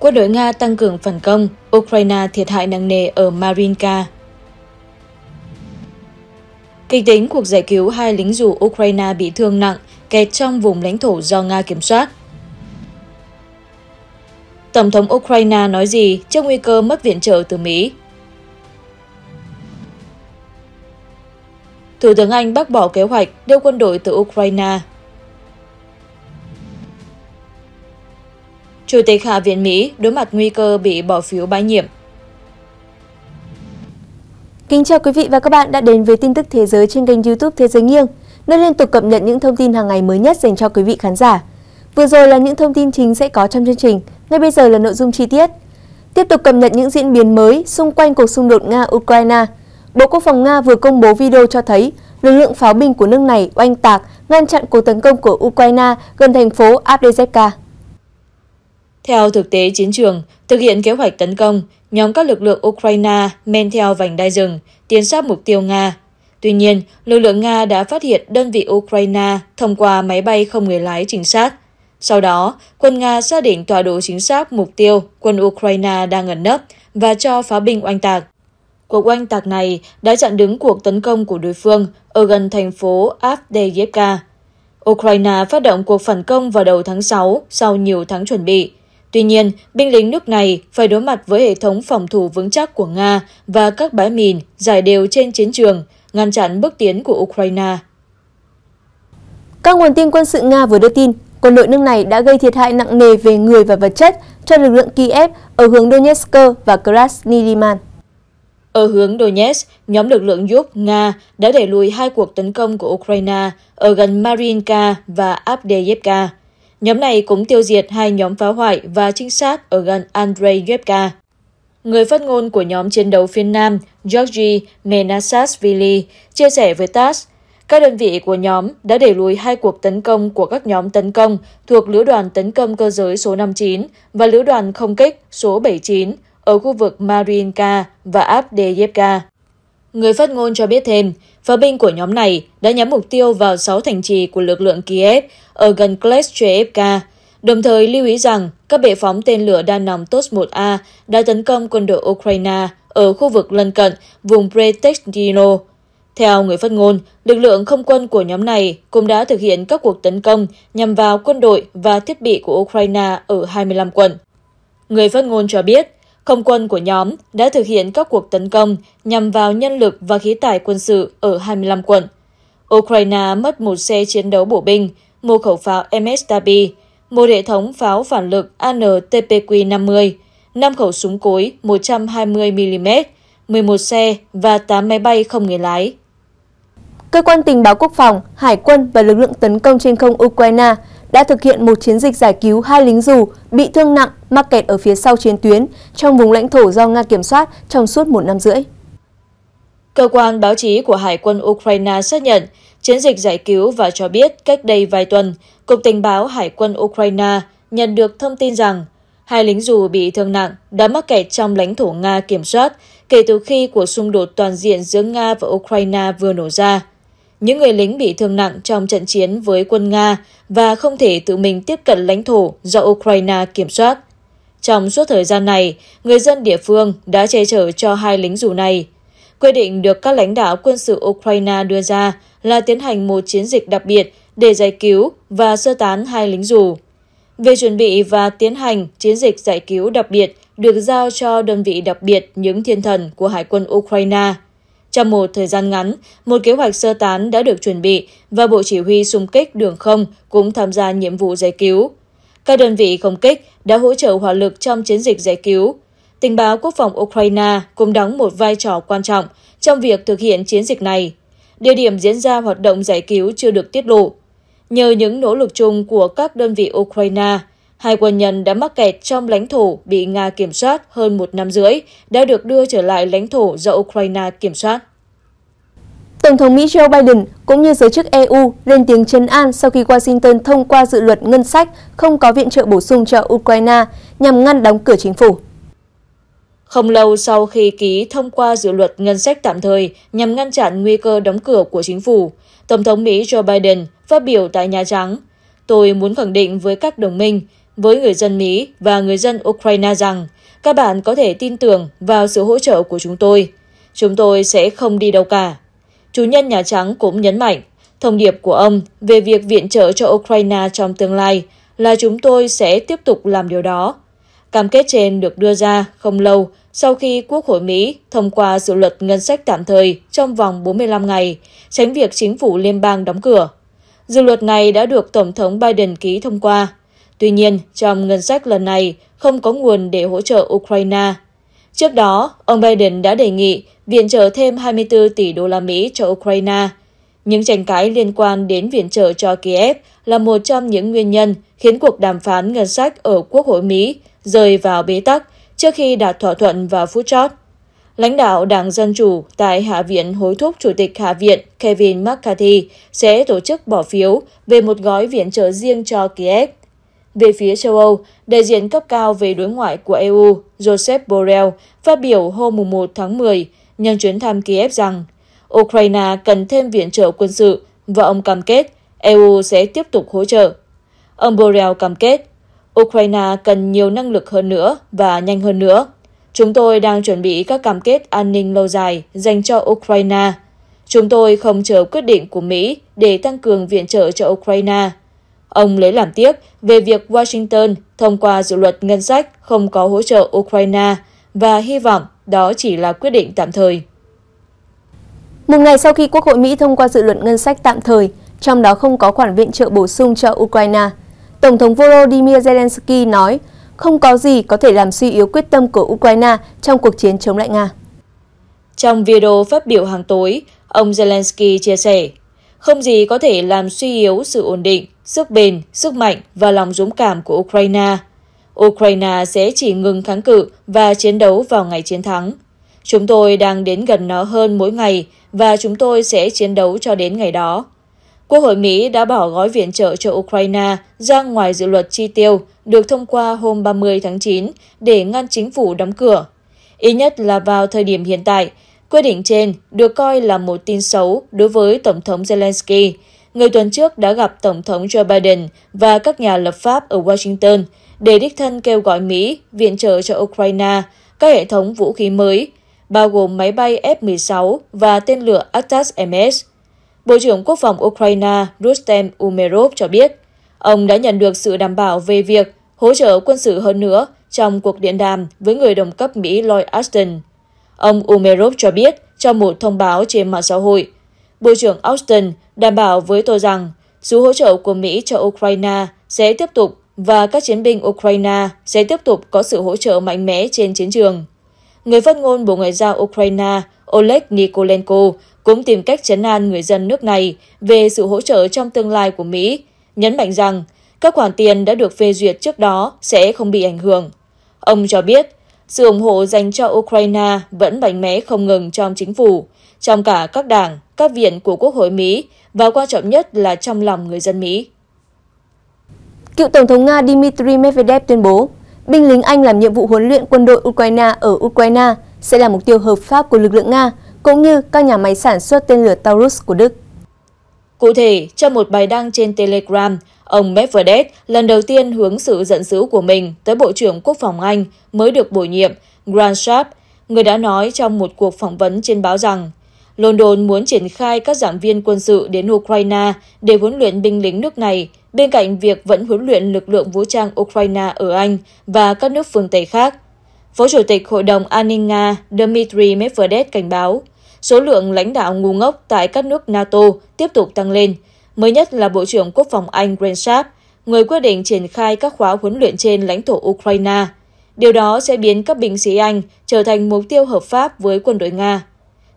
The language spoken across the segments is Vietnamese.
Quân đội Nga tăng cường phản công, Ukraine thiệt hại nặng nề ở Marinka. Kịch tính cuộc giải cứu hai lính dù Ukraine bị thương nặng, kẹt trong vùng lãnh thổ do Nga kiểm soát. Tổng thống Ukraine nói gì trước nguy cơ mất viện trợ từ Mỹ? Thủ tướng Anh bác bỏ kế hoạch đưa quân đội từ Ukraine Chủ tịch Hạ viện Mỹ đối mặt nguy cơ bị bỏ phiếu bãi nhiệm. Kính chào quý vị và các bạn đã đến với tin tức thế giới trên kênh YouTube Thế giới nghiêng, nơi liên tục cập nhật những thông tin hàng ngày mới nhất dành cho quý vị khán giả. Vừa rồi là những thông tin chính sẽ có trong chương trình, ngay bây giờ là nội dung chi tiết. Tiếp tục cập nhật những diễn biến mới xung quanh cuộc xung đột Nga-Ukraine. Bộ Quốc phòng Nga vừa công bố video cho thấy lực lượng pháo binh của nước này oanh tạc ngăn chặn cuộc tấn công của Ukraine gần thành phố Avdiivka. Theo thực tế chiến trường, thực hiện kế hoạch tấn công, nhóm các lực lượng Ukraine men theo vành đai rừng, tiến sát mục tiêu Nga. Tuy nhiên, lực lượng Nga đã phát hiện đơn vị Ukraine thông qua máy bay không người lái chính xác. Sau đó, quân Nga xác định tọa độ chính xác mục tiêu quân Ukraine đang ẩn nấp và cho phá binh oanh tạc. Cuộc oanh tạc này đã chặn đứng cuộc tấn công của đối phương ở gần thành phố Avdeyevka. Ukraine phát động cuộc phản công vào đầu tháng 6 sau nhiều tháng chuẩn bị, Tuy nhiên, binh lính nước này phải đối mặt với hệ thống phòng thủ vững chắc của Nga và các bãi mìn giải đều trên chiến trường, ngăn chặn bước tiến của Ukraine. Các nguồn tin quân sự Nga vừa đưa tin, quân đội nước này đã gây thiệt hại nặng nề về người và vật chất cho lực lượng Kiev ở hướng Donetsk và Krasny Liman. Ở hướng Donetsk, nhóm lực lượng giúp Nga đã đẩy lùi hai cuộc tấn công của Ukraine ở gần Marinka và Avdyivka. Nhóm này cũng tiêu diệt hai nhóm phá hoại và trinh sát ở gần Andrei Yevka. Người phát ngôn của nhóm chiến đấu phía Nam, Georgi Menasasvili, chia sẻ với TASS, các đơn vị của nhóm đã đẩy lùi hai cuộc tấn công của các nhóm tấn công thuộc Lữ đoàn Tấn công Cơ giới số 59 và Lữ đoàn Không kích số 79 ở khu vực Marinka và Abdeyevka. Người phát ngôn cho biết thêm, pháo binh của nhóm này đã nhắm mục tiêu vào 6 thành trì của lực lượng Kiev ở gần Kleshchevka, đồng thời lưu ý rằng các bệ phóng tên lửa đa nòng TOS-1A đã tấn công quân đội Ukraine ở khu vực lân cận vùng Pretestino. Theo người phát ngôn, lực lượng không quân của nhóm này cũng đã thực hiện các cuộc tấn công nhằm vào quân đội và thiết bị của Ukraine ở 25 quận. Người phát ngôn cho biết, không quân của nhóm đã thực hiện các cuộc tấn công nhằm vào nhân lực và khí tài quân sự ở 25 quận. Ukraine mất một xe chiến đấu bộ binh, một khẩu pháo MSW, một hệ thống pháo phản lực ANTPQ-50, 5 khẩu súng cối 120mm, 11 xe và 8 máy bay không người lái. Cơ quan tình báo quốc phòng, hải quân và lực lượng tấn công trên không Ukraine đã thực hiện một chiến dịch giải cứu hai lính dù bị thương nặng mắc kẹt ở phía sau chiến tuyến trong vùng lãnh thổ do Nga kiểm soát trong suốt một năm rưỡi. Cơ quan báo chí của Hải quân Ukraine xác nhận chiến dịch giải cứu và cho biết cách đây vài tuần, Cục Tình báo Hải quân Ukraine nhận được thông tin rằng hai lính dù bị thương nặng đã mắc kẹt trong lãnh thổ Nga kiểm soát kể từ khi cuộc xung đột toàn diện giữa Nga và Ukraine vừa nổ ra những người lính bị thương nặng trong trận chiến với quân Nga và không thể tự mình tiếp cận lãnh thổ do Ukraine kiểm soát. Trong suốt thời gian này, người dân địa phương đã che chở cho hai lính dù này. Quy định được các lãnh đạo quân sự Ukraine đưa ra là tiến hành một chiến dịch đặc biệt để giải cứu và sơ tán hai lính dù. Về chuẩn bị và tiến hành chiến dịch giải cứu đặc biệt được giao cho đơn vị đặc biệt những thiên thần của Hải quân Ukraine – trong một thời gian ngắn, một kế hoạch sơ tán đã được chuẩn bị và Bộ Chỉ huy xung kích đường không cũng tham gia nhiệm vụ giải cứu. Các đơn vị không kích đã hỗ trợ hỏa lực trong chiến dịch giải cứu. Tình báo quốc phòng Ukraine cũng đóng một vai trò quan trọng trong việc thực hiện chiến dịch này. Địa điểm diễn ra hoạt động giải cứu chưa được tiết lộ. Nhờ những nỗ lực chung của các đơn vị Ukraine, hai quân nhân đã mắc kẹt trong lãnh thổ bị Nga kiểm soát hơn một năm rưỡi đã được đưa trở lại lãnh thổ do Ukraine kiểm soát. Tổng thống Mỹ Joe Biden cũng như giới chức EU lên tiếng chấn an sau khi Washington thông qua dự luật ngân sách không có viện trợ bổ sung cho Ukraine nhằm ngăn đóng cửa chính phủ. Không lâu sau khi ký thông qua dự luật ngân sách tạm thời nhằm ngăn chặn nguy cơ đóng cửa của chính phủ, Tổng thống Mỹ Joe Biden phát biểu tại Nhà Trắng, tôi muốn khẳng định với các đồng minh, với người dân Mỹ và người dân Ukraine rằng các bạn có thể tin tưởng vào sự hỗ trợ của chúng tôi. Chúng tôi sẽ không đi đâu cả chủ nhân Nhà Trắng cũng nhấn mạnh thông điệp của ông về việc viện trợ cho Ukraine trong tương lai là chúng tôi sẽ tiếp tục làm điều đó. Cam kết trên được đưa ra không lâu sau khi Quốc hội Mỹ thông qua dự luật ngân sách tạm thời trong vòng 45 ngày, tránh việc chính phủ liên bang đóng cửa. Dự luật này đã được Tổng thống Biden ký thông qua. Tuy nhiên, trong ngân sách lần này không có nguồn để hỗ trợ Ukraine Trước đó, ông Biden đã đề nghị viện trợ thêm 24 tỷ đô la Mỹ cho Ukraine. Những tranh cãi liên quan đến viện trợ cho Kiev là một trong những nguyên nhân khiến cuộc đàm phán ngân sách ở Quốc hội Mỹ rơi vào bế tắc trước khi đạt thỏa thuận vào phút chót. Lãnh đạo Đảng Dân Chủ tại Hạ viện hối thúc Chủ tịch Hạ viện Kevin McCarthy sẽ tổ chức bỏ phiếu về một gói viện trợ riêng cho Kiev về phía châu Âu, đại diện cấp cao về đối ngoại của EU Joseph Borrell phát biểu hôm 1 tháng 10 nhân chuyến thăm Kiev rằng Ukraine cần thêm viện trợ quân sự và ông cam kết EU sẽ tiếp tục hỗ trợ. Ông Borrell cam kết Ukraine cần nhiều năng lực hơn nữa và nhanh hơn nữa. Chúng tôi đang chuẩn bị các cam kết an ninh lâu dài dành cho Ukraine. Chúng tôi không chờ quyết định của Mỹ để tăng cường viện trợ cho Ukraine Ông lấy làm tiếc về việc Washington thông qua dự luật ngân sách không có hỗ trợ Ukraine và hy vọng đó chỉ là quyết định tạm thời. Một ngày sau khi Quốc hội Mỹ thông qua dự luật ngân sách tạm thời, trong đó không có khoản viện trợ bổ sung cho Ukraine, Tổng thống Volodymyr Zelensky nói không có gì có thể làm suy yếu quyết tâm của Ukraine trong cuộc chiến chống lại Nga. Trong video phát biểu hàng tối, ông Zelensky chia sẻ, không gì có thể làm suy yếu sự ổn định sức bền, sức mạnh và lòng dũng cảm của Ukraine. Ukraine sẽ chỉ ngừng kháng cự và chiến đấu vào ngày chiến thắng. Chúng tôi đang đến gần nó hơn mỗi ngày và chúng tôi sẽ chiến đấu cho đến ngày đó. Quốc hội Mỹ đã bỏ gói viện trợ cho Ukraine ra ngoài dự luật chi tiêu được thông qua hôm 30 tháng 9 để ngăn chính phủ đóng cửa. Ít nhất là vào thời điểm hiện tại, quyết định trên được coi là một tin xấu đối với Tổng thống Zelensky người tuần trước đã gặp Tổng thống Joe Biden và các nhà lập pháp ở Washington để đích thân kêu gọi Mỹ viện trợ cho Ukraine các hệ thống vũ khí mới, bao gồm máy bay F-16 và tên lửa Atas-MS. Bộ trưởng Quốc phòng Ukraine Rustem Umerov cho biết, ông đã nhận được sự đảm bảo về việc hỗ trợ quân sự hơn nữa trong cuộc điện đàm với người đồng cấp Mỹ Lloyd Austin. Ông Umerov cho biết trong một thông báo trên mạng xã hội, Bộ trưởng Austin đảm bảo với tôi rằng sự hỗ trợ của Mỹ cho Ukraine sẽ tiếp tục và các chiến binh Ukraine sẽ tiếp tục có sự hỗ trợ mạnh mẽ trên chiến trường. Người phát ngôn Bộ Ngoại giao Ukraine Oleg Nikolenko cũng tìm cách chấn an người dân nước này về sự hỗ trợ trong tương lai của Mỹ, nhấn mạnh rằng các khoản tiền đã được phê duyệt trước đó sẽ không bị ảnh hưởng. Ông cho biết, sự ủng hộ dành cho Ukraine vẫn mạnh mẽ không ngừng trong chính phủ, trong cả các đảng, các viện của Quốc hội Mỹ và quan trọng nhất là trong lòng người dân Mỹ. Cựu Tổng thống Nga Dmitry Medvedev tuyên bố, binh lính Anh làm nhiệm vụ huấn luyện quân đội Ukraine ở Ukraine sẽ là mục tiêu hợp pháp của lực lượng Nga, cũng như các nhà máy sản xuất tên lửa Taurus của Đức. Cụ thể, trong một bài đăng trên Telegram, ông Medvedev lần đầu tiên hướng sự giận dữ của mình tới Bộ trưởng Quốc phòng Anh mới được bổ nhiệm, Grant Sharp, người đã nói trong một cuộc phỏng vấn trên báo rằng London muốn triển khai các giảng viên quân sự đến Ukraine để huấn luyện binh lính nước này, bên cạnh việc vẫn huấn luyện lực lượng vũ trang Ukraine ở Anh và các nước phương Tây khác. Phó Chủ tịch Hội đồng An ninh Nga Dmitry Medvedev cảnh báo, số lượng lãnh đạo ngu ngốc tại các nước NATO tiếp tục tăng lên, mới nhất là Bộ trưởng Quốc phòng Anh Grant Grensharp, người quyết định triển khai các khóa huấn luyện trên lãnh thổ Ukraine. Điều đó sẽ biến các binh sĩ Anh trở thành mục tiêu hợp pháp với quân đội Nga.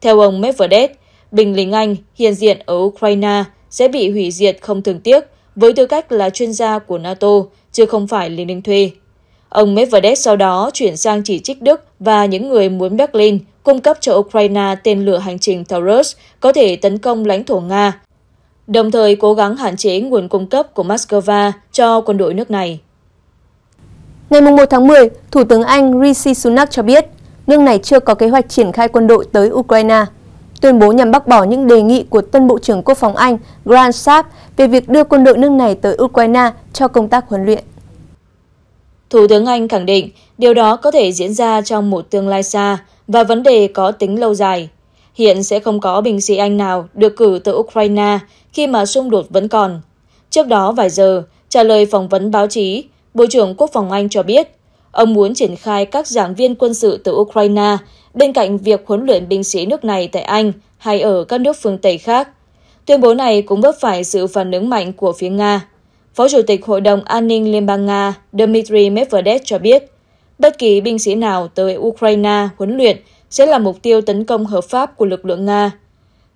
Theo ông Medvedev, Bình lính Anh hiện diện ở Ukraine sẽ bị hủy diệt không thường tiếc với tư cách là chuyên gia của NATO, chứ không phải lính đánh thuê. Ông Medvedev sau đó chuyển sang chỉ trích Đức và những người muốn Berlin cung cấp cho Ukraine tên lửa hành trình Taurus có thể tấn công lãnh thổ Nga, đồng thời cố gắng hạn chế nguồn cung cấp của Moscow cho quân đội nước này. Ngày 1 tháng 10, Thủ tướng Anh Rishi Sunak cho biết nước này chưa có kế hoạch triển khai quân đội tới Ukraine. Tuyên bố nhằm bác bỏ những đề nghị của tân Bộ trưởng Quốc phòng Anh Grant Sharp về việc đưa quân đội nước này tới Ukraine cho công tác huấn luyện. Thủ tướng Anh khẳng định điều đó có thể diễn ra trong một tương lai xa và vấn đề có tính lâu dài. Hiện sẽ không có binh sĩ Anh nào được cử tới Ukraine khi mà xung đột vẫn còn. Trước đó vài giờ, trả lời phỏng vấn báo chí, Bộ trưởng Quốc phòng Anh cho biết ông muốn triển khai các giảng viên quân sự từ Ukraine bên cạnh việc huấn luyện binh sĩ nước này tại Anh hay ở các nước phương Tây khác. Tuyên bố này cũng vấp phải sự phản ứng mạnh của phía Nga. Phó Chủ tịch Hội đồng An ninh Liên bang Nga Dmitry Medvedev cho biết, bất kỳ binh sĩ nào tới Ukraine huấn luyện sẽ là mục tiêu tấn công hợp pháp của lực lượng Nga.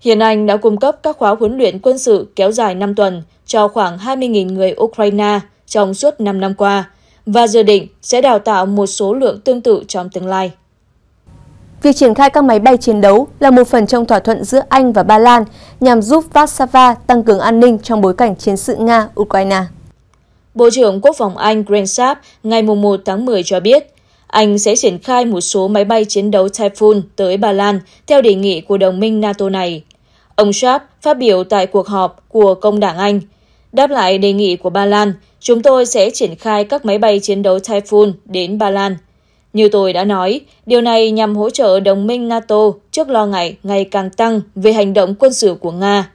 Hiện Anh đã cung cấp các khóa huấn luyện quân sự kéo dài 5 tuần cho khoảng 20.000 người Ukraine trong suốt 5 năm qua, và dự định sẽ đào tạo một số lượng tương tự trong tương lai. Việc triển khai các máy bay chiến đấu là một phần trong thỏa thuận giữa Anh và Ba Lan nhằm giúp Warsaw tăng cường an ninh trong bối cảnh chiến sự Nga-Ukraine. Bộ trưởng Quốc phòng Anh Grant Saab ngày 1 tháng 10 cho biết, Anh sẽ triển khai một số máy bay chiến đấu Typhoon tới Ba Lan theo đề nghị của đồng minh NATO này. Ông Saab phát biểu tại cuộc họp của Công đảng Anh – Đáp lại đề nghị của Ba Lan, chúng tôi sẽ triển khai các máy bay chiến đấu Typhoon đến Ba Lan. Như tôi đã nói, điều này nhằm hỗ trợ đồng minh NATO trước lo ngại ngày càng tăng về hành động quân sự của Nga.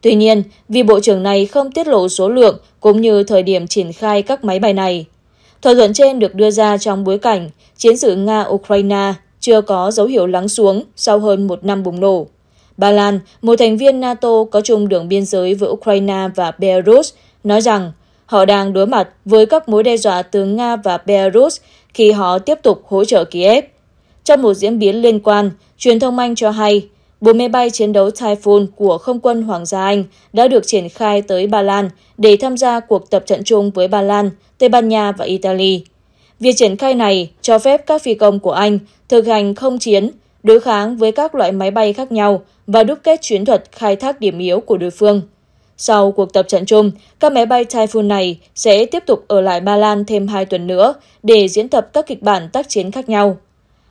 Tuy nhiên, vì bộ trưởng này không tiết lộ số lượng cũng như thời điểm triển khai các máy bay này. Thỏa thuận trên được đưa ra trong bối cảnh chiến sự Nga-Ukraine chưa có dấu hiệu lắng xuống sau hơn một năm bùng nổ. Ba Lan, một thành viên NATO có chung đường biên giới với Ukraine và Belarus, nói rằng họ đang đối mặt với các mối đe dọa từ Nga và Belarus khi họ tiếp tục hỗ trợ Kiev. Trong một diễn biến liên quan, truyền thông Anh cho hay, bốn máy bay chiến đấu Typhoon của Không quân Hoàng gia Anh đã được triển khai tới Ba Lan để tham gia cuộc tập trận chung với Ba Lan, Tây Ban Nha và Italy. Việc triển khai này cho phép các phi công của Anh thực hành không chiến đối kháng với các loại máy bay khác nhau và đúc kết chiến thuật khai thác điểm yếu của đối phương. Sau cuộc tập trận chung, các máy bay Typhoon này sẽ tiếp tục ở lại Ba Lan thêm 2 tuần nữa để diễn tập các kịch bản tác chiến khác nhau.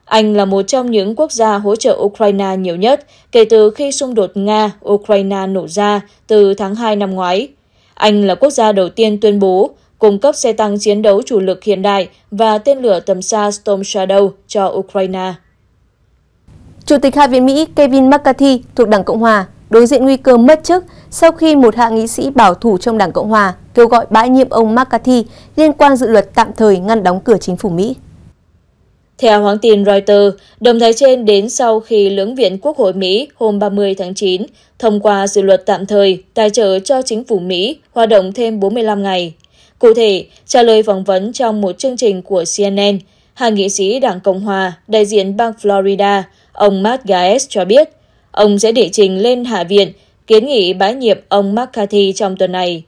Anh là một trong những quốc gia hỗ trợ Ukraine nhiều nhất kể từ khi xung đột Nga-Ukraine nổ ra từ tháng 2 năm ngoái. Anh là quốc gia đầu tiên tuyên bố cung cấp xe tăng chiến đấu chủ lực hiện đại và tên lửa tầm xa Storm Shadow cho Ukraine. Chủ tịch Hạ viện Mỹ Kevin McCarthy thuộc Đảng Cộng Hòa đối diện nguy cơ mất chức sau khi một hạ nghị sĩ bảo thủ trong Đảng Cộng Hòa kêu gọi bãi nhiệm ông McCarthy liên quan dự luật tạm thời ngăn đóng cửa chính phủ Mỹ. Theo hãng tin Reuters, động thái trên đến sau khi lưỡng viện Quốc hội Mỹ hôm 30 tháng 9 thông qua dự luật tạm thời tài trợ cho chính phủ Mỹ hoạt động thêm 45 ngày. Cụ thể, trả lời phỏng vấn trong một chương trình của CNN, hạ nghị sĩ Đảng Cộng Hòa đại diện bang Florida ông Matt Gaetz cho biết ông sẽ đệ trình lên Hạ viện kiến nghị bãi nhiệm ông McCarthy trong tuần này.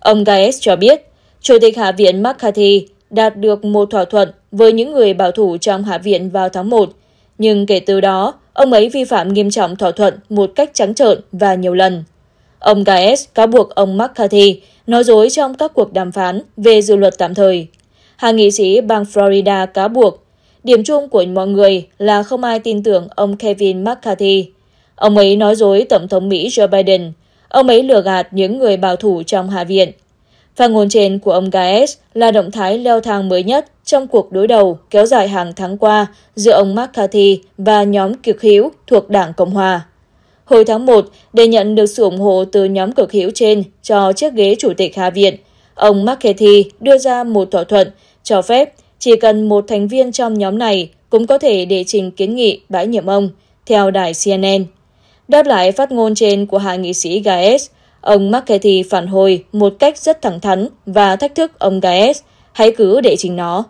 Ông Gaetz cho biết Chủ tịch Hạ viện McCarthy đạt được một thỏa thuận với những người bảo thủ trong Hạ viện vào tháng 1, nhưng kể từ đó, ông ấy vi phạm nghiêm trọng thỏa thuận một cách trắng trợn và nhiều lần. Ông Gaetz cáo buộc ông McCarthy nói dối trong các cuộc đàm phán về dự luật tạm thời. Hạ nghị sĩ bang Florida cáo buộc Điểm chung của mọi người là không ai tin tưởng ông Kevin McCarthy. Ông ấy nói dối Tổng thống Mỹ Joe Biden. Ông ấy lừa gạt những người bảo thủ trong Hạ viện. Phát ngôn trên của ông Gaes là động thái leo thang mới nhất trong cuộc đối đầu kéo dài hàng tháng qua giữa ông McCarthy và nhóm cực hữu thuộc Đảng Cộng Hòa. Hồi tháng 1, để nhận được sự ủng hộ từ nhóm cực hữu trên cho chiếc ghế chủ tịch Hạ viện, ông McCarthy đưa ra một thỏa thuận cho phép chỉ cần một thành viên trong nhóm này cũng có thể đệ trình kiến nghị bãi nhiệm ông, theo đài CNN. Đáp lại phát ngôn trên của hạ nghị sĩ Gaes, ông McCarthy phản hồi một cách rất thẳng thắn và thách thức ông Gaes, hãy cứ đệ trình nó.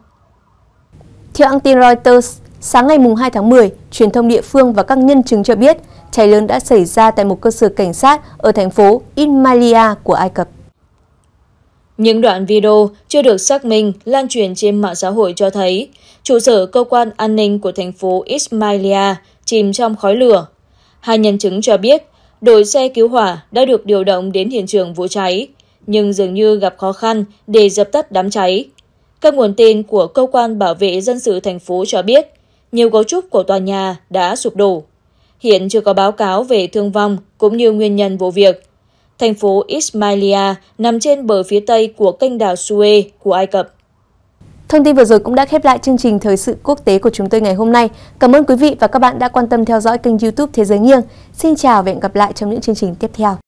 Theo hãng tin Reuters, sáng ngày 2 tháng 10, truyền thông địa phương và các nhân chứng cho biết cháy lớn đã xảy ra tại một cơ sở cảnh sát ở thành phố Ismailia của Ai Cập. Những đoạn video chưa được xác minh lan truyền trên mạng xã hội cho thấy trụ sở cơ quan an ninh của thành phố Ismailia chìm trong khói lửa. Hai nhân chứng cho biết đội xe cứu hỏa đã được điều động đến hiện trường vụ cháy, nhưng dường như gặp khó khăn để dập tắt đám cháy. Các nguồn tin của cơ quan bảo vệ dân sự thành phố cho biết nhiều cấu trúc của tòa nhà đã sụp đổ. Hiện chưa có báo cáo về thương vong cũng như nguyên nhân vụ việc, thành phố Ismailia nằm trên bờ phía tây của kênh đảo Suez của Ai Cập. Thông tin vừa rồi cũng đã khép lại chương trình Thời sự quốc tế của chúng tôi ngày hôm nay. Cảm ơn quý vị và các bạn đã quan tâm theo dõi kênh youtube Thế giới nghiêng. Xin chào và hẹn gặp lại trong những chương trình tiếp theo.